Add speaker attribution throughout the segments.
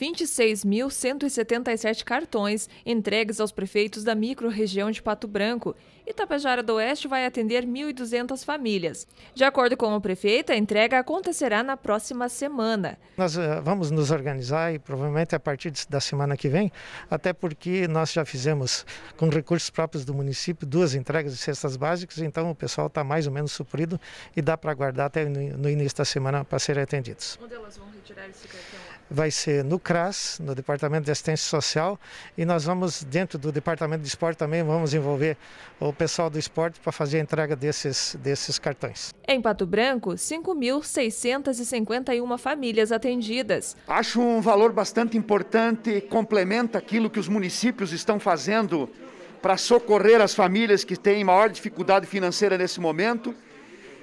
Speaker 1: 26.177 cartões entregues aos prefeitos da microrregião de Pato Branco Itapejara do Oeste vai atender 1.200 famílias. De acordo com o prefeito, a entrega acontecerá na próxima semana.
Speaker 2: Nós eh, vamos nos organizar e provavelmente a partir da semana que vem, até porque nós já fizemos com recursos próprios do município duas entregas de cestas básicas, então o pessoal está mais ou menos suprido e dá para aguardar até no início da semana para serem atendidos. Onde elas vão retirar esse cartão? Vai ser no CRAS, no Departamento de Assistência Social, e nós vamos, dentro do Departamento de Esporte também, vamos envolver o pessoal do esporte para fazer a entrega desses, desses cartões.
Speaker 1: Em Pato Branco, 5.651 famílias atendidas. Acho um valor
Speaker 2: bastante importante, complementa aquilo que os municípios estão fazendo para socorrer as famílias que têm maior dificuldade financeira nesse momento.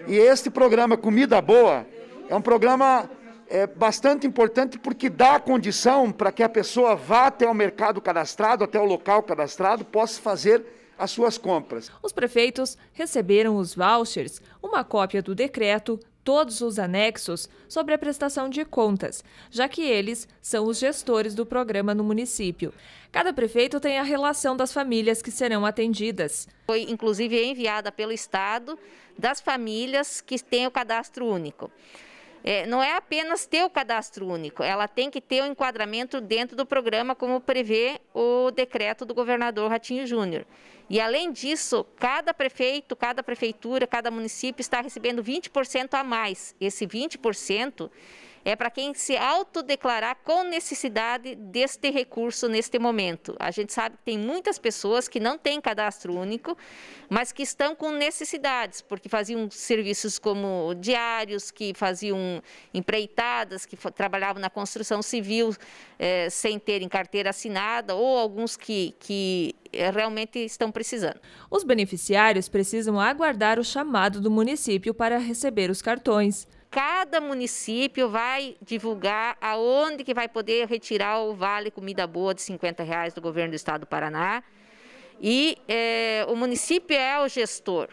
Speaker 2: E este programa Comida Boa é um programa é bastante importante porque dá a condição para que a pessoa vá até o mercado cadastrado, até o local cadastrado, possa fazer
Speaker 1: as suas compras. Os prefeitos receberam os vouchers, uma cópia do decreto, todos os anexos sobre a prestação de contas, já que eles são os gestores do programa no município. Cada prefeito tem a relação das famílias que serão
Speaker 3: atendidas. Foi inclusive enviada pelo Estado das famílias que têm o cadastro único é, não é apenas ter o cadastro único, ela tem que ter o enquadramento dentro do programa, como prevê o decreto do governador Ratinho Júnior. E além disso, cada prefeito, cada prefeitura, cada município está recebendo 20% a mais. Esse 20% é para quem se autodeclarar com necessidade deste recurso neste momento. A gente sabe que tem muitas pessoas que não têm cadastro único, mas que estão com necessidades, porque faziam serviços como diários, que faziam empreitadas, que trabalhavam na construção civil eh, sem terem carteira assinada, ou alguns que, que eh, realmente estão precisando. Os beneficiários precisam aguardar o chamado do município para receber os cartões. Cada município vai divulgar aonde que vai poder retirar o Vale Comida Boa de 50 reais do governo do estado do Paraná. E é, o município é o gestor.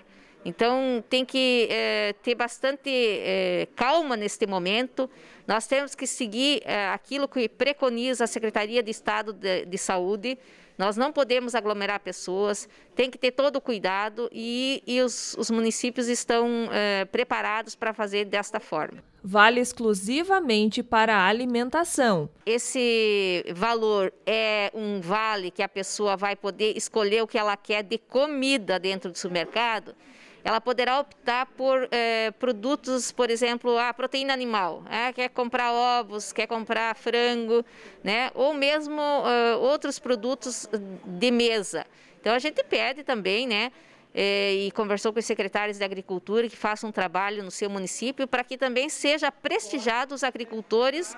Speaker 3: Então, tem que é, ter bastante é, calma neste momento. Nós temos que seguir é, aquilo que preconiza a Secretaria de Estado de, de Saúde, nós não podemos aglomerar pessoas, tem que ter todo o cuidado e, e os, os, municípios estão é, preparados para fazer desta forma. Vale exclusivamente para a alimentação. Esse valor é um vale que a pessoa vai poder escolher o que ela quer de comida dentro do supermercado ela poderá optar por eh, produtos, por exemplo, a proteína animal. Né? quer comprar ovos, quer comprar frango, né? ou mesmo eh, outros produtos de mesa. Então a gente pede também, né? É, e conversou com os secretários da Agricultura que façam um trabalho no seu município para que também seja prestigiado os agricultores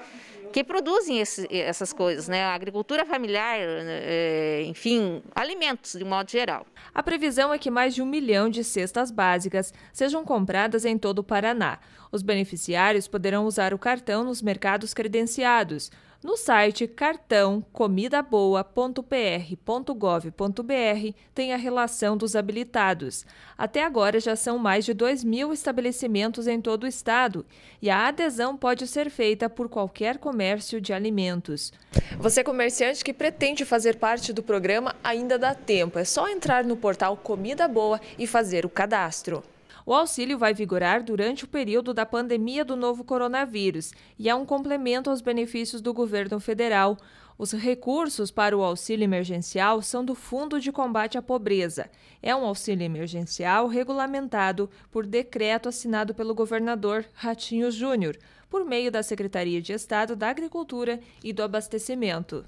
Speaker 3: que produzem esse, essas coisas, né? A agricultura familiar, é, enfim, alimentos de modo geral.
Speaker 1: A previsão é que mais de um milhão de cestas básicas sejam compradas em todo o Paraná. Os beneficiários poderão usar o cartão nos mercados credenciados no site cartãocomidaboa.pr.gov.br tem a relação dos habilitados até agora já são mais de 2 mil estabelecimentos em todo o estado e a adesão pode ser feita por qualquer comércio de alimentos. Você, comerciante que pretende fazer parte do programa, ainda dá tempo. É só entrar no portal Comida Boa e fazer o cadastro. O auxílio vai vigorar durante o período da pandemia do novo coronavírus e é um complemento aos benefícios do governo federal. Os recursos para o auxílio emergencial são do Fundo de Combate à Pobreza. É um auxílio emergencial regulamentado por decreto assinado pelo governador Ratinho Júnior, por meio da Secretaria de Estado da Agricultura e do Abastecimento.